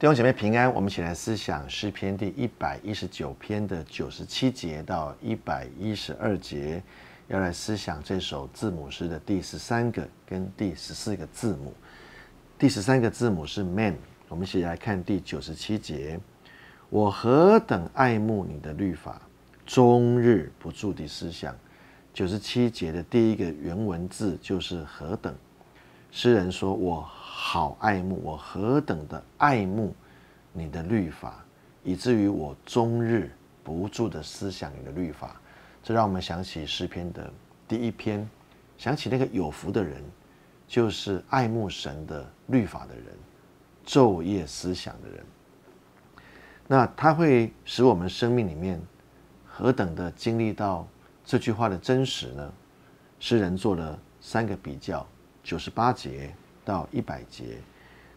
弟兄姐妹平安，我们一起来思想诗篇第一百一十九篇的九十七节到一百一十二节，要来思想这首字母诗的第十三个跟第十四个字母。第十三个字母是 man，我们一起来看第九十七节：我何等爱慕你的律法，终日不住的思想。九十七节的第一个原文字就是何等。诗人说：“我好爱慕，我何等的爱慕你的律法，以至于我终日不住的思想你的律法。”这让我们想起诗篇的第一篇，想起那个有福的人，就是爱慕神的律法的人，昼夜思想的人。那他会使我们生命里面何等的经历到这句话的真实呢？诗人做了三个比较。九十八节到一百节，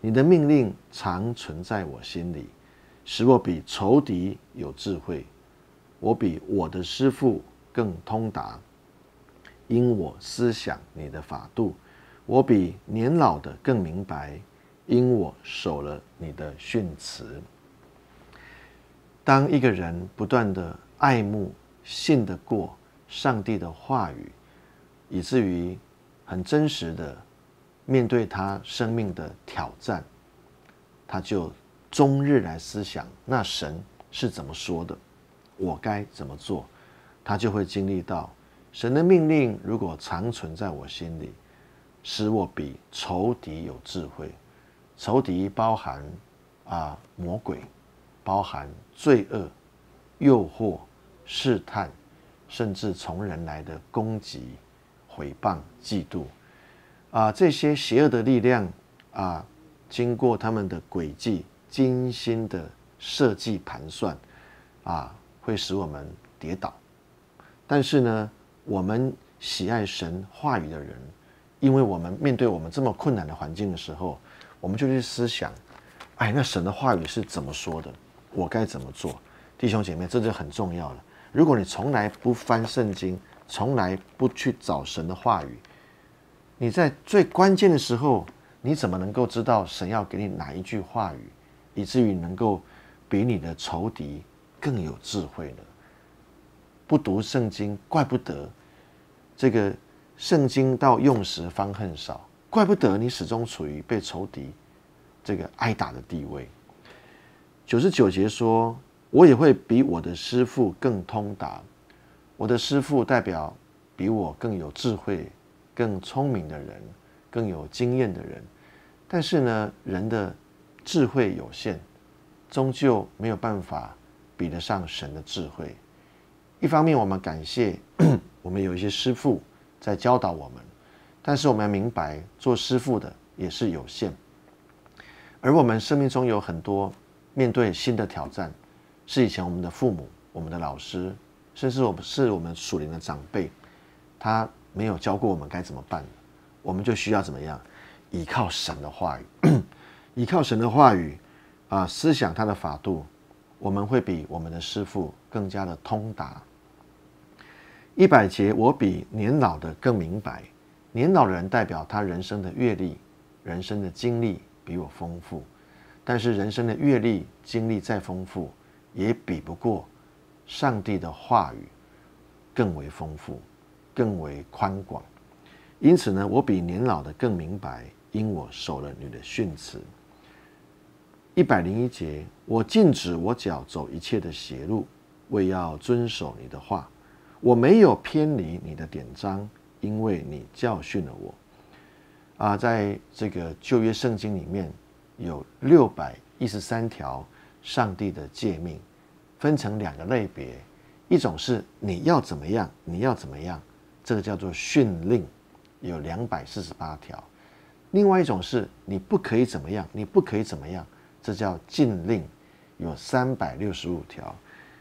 你的命令常存在我心里，使我比仇敌有智慧，我比我的师父更通达，因我思想你的法度，我比年老的更明白，因我守了你的训词。当一个人不断的爱慕、信得过上帝的话语，以至于。很真实的面对他生命的挑战，他就终日来思想那神是怎么说的，我该怎么做？他就会经历到神的命令如果长存在我心里，使我比仇敌有智慧。仇敌包含啊魔鬼，包含罪恶、诱惑、试探，甚至从人来的攻击。诽谤、嫉妒啊，这些邪恶的力量啊，经过他们的诡计、精心的设计、盘算啊，会使我们跌倒。但是呢，我们喜爱神话语的人，因为我们面对我们这么困难的环境的时候，我们就去思想：哎，那神的话语是怎么说的？我该怎么做？弟兄姐妹，这就很重要了。如果你从来不翻圣经，从来不去找神的话语，你在最关键的时候，你怎么能够知道神要给你哪一句话语，以至于能够比你的仇敌更有智慧呢？不读圣经，怪不得这个圣经到用时方恨少，怪不得你始终处于被仇敌这个挨打的地位。九十九节说：“我也会比我的师傅更通达。”我的师傅代表比我更有智慧、更聪明的人、更有经验的人，但是呢，人的智慧有限，终究没有办法比得上神的智慧。一方面，我们感谢 我们有一些师傅在教导我们，但是我们要明白，做师傅的也是有限。而我们生命中有很多面对新的挑战，是以前我们的父母、我们的老师。甚至我们是我们属灵的长辈，他没有教过我们该怎么办，我们就需要怎么样？依靠神的话语，依靠神的话语啊，思想他的法度，我们会比我们的师傅更加的通达。一百节，我比年老的更明白。年老的人代表他人生的阅历、人生的经历比我丰富，但是人生的阅历、经历再丰富，也比不过。上帝的话语更为丰富，更为宽广，因此呢，我比年老的更明白，因我守了你的训词。一百零一节，我禁止我脚走一切的邪路，为要遵守你的话。我没有偏离你的典章，因为你教训了我。啊，在这个旧约圣经里面，有六百一十三条上帝的诫命。分成两个类别，一种是你要怎么样，你要怎么样，这个叫做训令，有两百四十八条；另外一种是你不可以怎么样，你不可以怎么样，这叫禁令，有三百六十五条。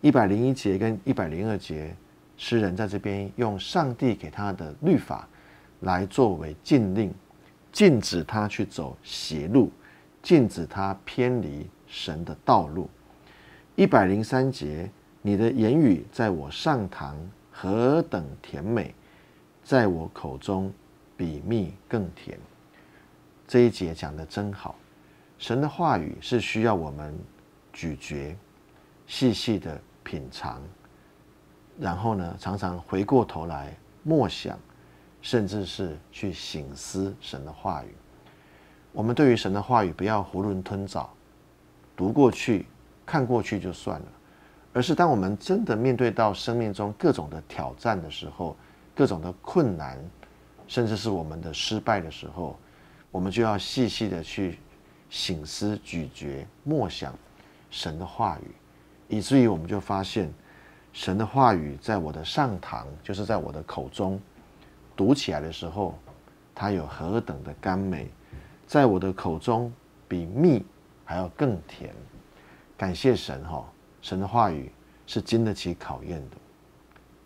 一百零一节跟一百零二节，诗人在这边用上帝给他的律法来作为禁令，禁止他去走邪路，禁止他偏离神的道路。一百零三节，你的言语在我上堂何等甜美，在我口中比蜜更甜。这一节讲的真好，神的话语是需要我们咀嚼、细细的品尝，然后呢，常常回过头来默想，甚至是去醒思神的话语。我们对于神的话语不要囫囵吞枣，读过去。看过去就算了，而是当我们真的面对到生命中各种的挑战的时候，各种的困难，甚至是我们的失败的时候，我们就要细细的去醒思、咀嚼、默想神的话语，以至于我们就发现，神的话语在我的上堂，就是在我的口中读起来的时候，它有何等的甘美，在我的口中比蜜还要更甜。感谢神哈，神的话语是经得起考验的。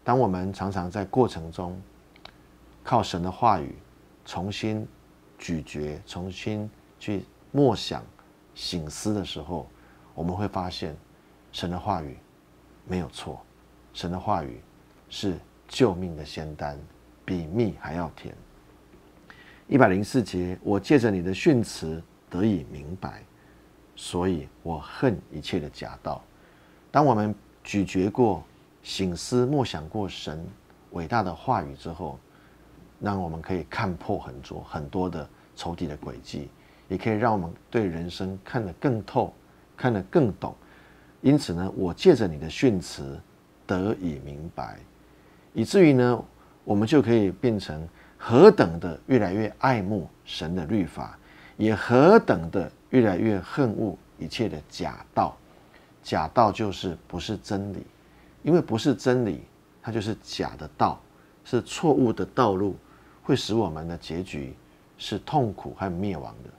当我们常常在过程中靠神的话语重新咀嚼、重新去默想、醒思的时候，我们会发现神的话语没有错。神的话语是救命的仙丹，比蜜还要甜。一百零四节，我借着你的训词得以明白。所以我恨一切的假道。当我们咀嚼过、醒思默想过神伟大的话语之后，让我们可以看破很多很多的仇敌的诡计，也可以让我们对人生看得更透、看得更懂。因此呢，我借着你的训词得以明白，以至于呢，我们就可以变成何等的越来越爱慕神的律法，也何等的。越来越恨恶一切的假道，假道就是不是真理，因为不是真理，它就是假的道，是错误的道路，会使我们的结局是痛苦和灭亡的。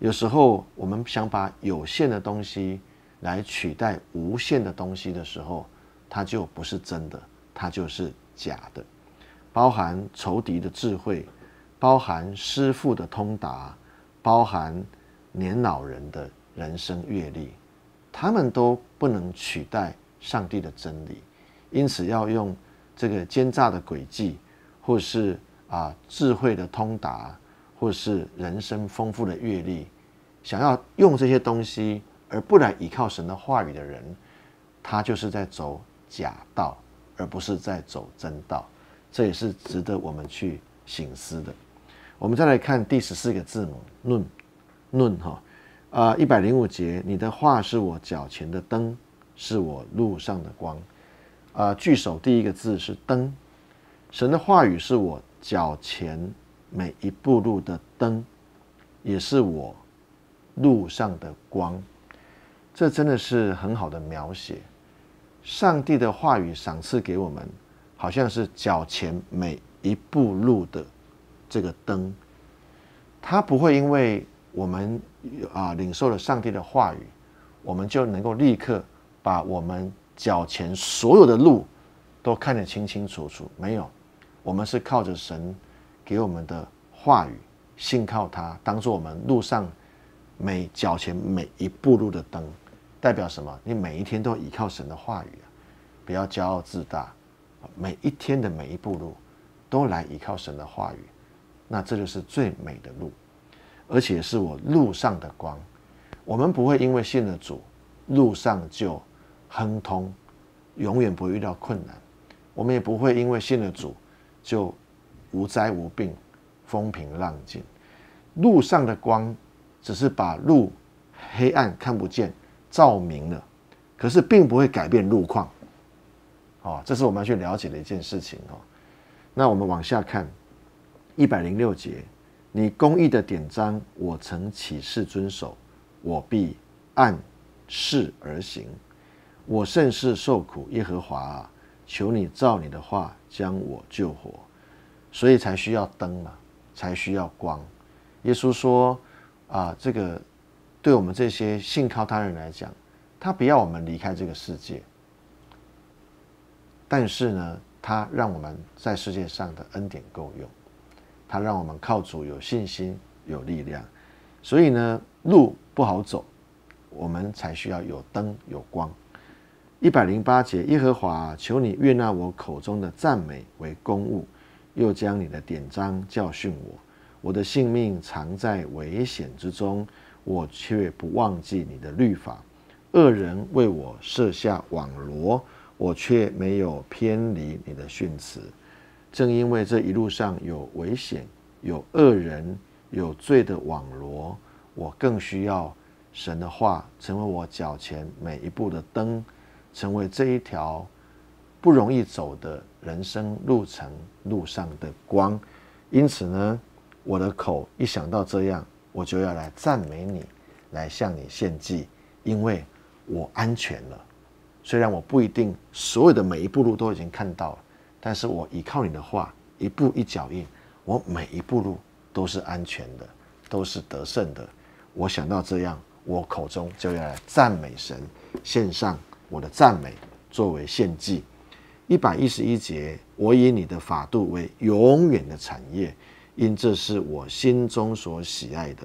有时候我们想把有限的东西来取代无限的东西的时候，它就不是真的，它就是假的。包含仇敌的智慧，包含师父的通达，包含。年老人的人生阅历，他们都不能取代上帝的真理，因此要用这个奸诈的诡计，或是啊智慧的通达，或是人生丰富的阅历，想要用这些东西而不来依靠神的话语的人，他就是在走假道，而不是在走真道。这也是值得我们去醒思的。我们再来看第十四个字母论。论哈，啊，一百零五节，你的话是我脚前的灯，是我路上的光。啊，句首第一个字是灯，神的话语是我脚前每一步路的灯，也是我路上的光。这真的是很好的描写。上帝的话语赏赐给我们，好像是脚前每一步路的这个灯，他不会因为。我们啊，领受了上帝的话语，我们就能够立刻把我们脚前所有的路都看得清清楚楚。没有，我们是靠着神给我们的话语，信靠他，当做我们路上每脚前每一步路的灯。代表什么？你每一天都依靠神的话语啊！不要骄傲自大，每一天的每一步路都来依靠神的话语，那这就是最美的路。而且是我路上的光，我们不会因为信了主，路上就亨通，永远不会遇到困难。我们也不会因为信了主，就无灾无病，风平浪静。路上的光，只是把路黑暗看不见，照明了，可是并不会改变路况。哦，这是我们要去了解的一件事情哦。那我们往下看，一百零六节。你公义的典章，我曾起誓遵守，我必按事而行。我甚是受苦，耶和华啊，求你照你的话将我救活。所以才需要灯啊，才需要光。耶稣说啊，这个对我们这些信靠他人来讲，他不要我们离开这个世界，但是呢，他让我们在世界上的恩典够用。他让我们靠主有信心、有力量，所以呢，路不好走，我们才需要有灯有光。一百零八节，耶和华，求你悦纳我口中的赞美为公物，又将你的典章教训我。我的性命藏在危险之中，我却不忘记你的律法。恶人为我设下网罗，我却没有偏离你的训词。正因为这一路上有危险、有恶人、有罪的网罗，我更需要神的话成为我脚前每一步的灯，成为这一条不容易走的人生路程路上的光。因此呢，我的口一想到这样，我就要来赞美你，来向你献祭，因为我安全了。虽然我不一定所有的每一步路都已经看到了。但是我依靠你的话，一步一脚印，我每一步路都是安全的，都是得胜的。我想到这样，我口中就要赞美神，献上我的赞美作为献祭。一百一十一节，我以你的法度为永远的产业，因这是我心中所喜爱的。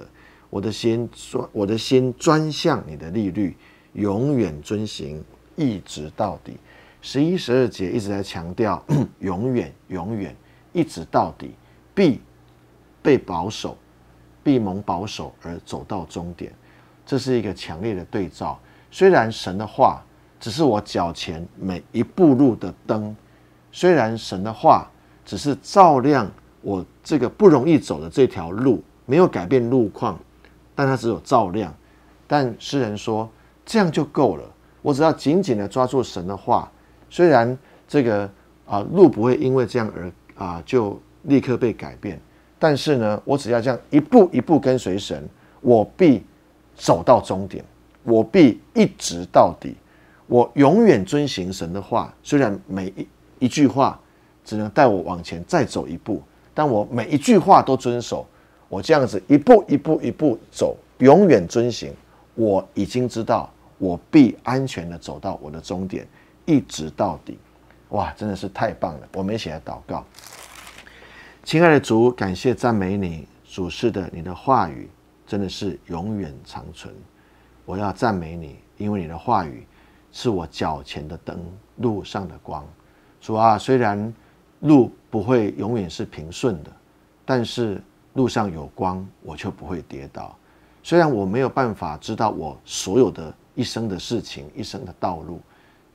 我的心专我的心专向你的利率，永远遵行，一直到底。十一、十二节一直在强调，永远、永远，一直到底，必被保守，必蒙保守而走到终点。这是一个强烈的对照。虽然神的话只是我脚前每一步路的灯，虽然神的话只是照亮我这个不容易走的这条路，没有改变路况，但它只有照亮。但诗人说：“这样就够了，我只要紧紧的抓住神的话。”虽然这个啊路不会因为这样而啊就立刻被改变，但是呢，我只要这样一步一步跟随神，我必走到终点，我必一直到底，我永远遵行神的话。虽然每一一句话只能带我往前再走一步，但我每一句话都遵守。我这样子一步一步一步走，永远遵行，我已经知道，我必安全的走到我的终点。一直到底，哇，真的是太棒了！我们一起来祷告，亲爱的主，感谢赞美你，主是的，你的话语真的是永远长存。我要赞美你，因为你的话语是我脚前的灯，路上的光。主啊，虽然路不会永远是平顺的，但是路上有光，我就不会跌倒。虽然我没有办法知道我所有的一生的事情，一生的道路。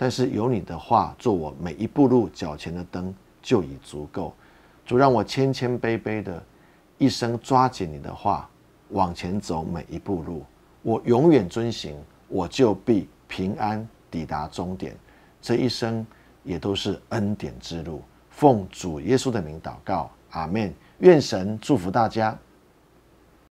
但是有你的话，做我每一步路脚前的灯就已足够。主让我谦谦卑卑的，一生抓紧你的话往前走每一步路，我永远遵行，我就必平安抵达终点。这一生也都是恩典之路。奉主耶稣的名祷告，阿门。愿神祝福大家。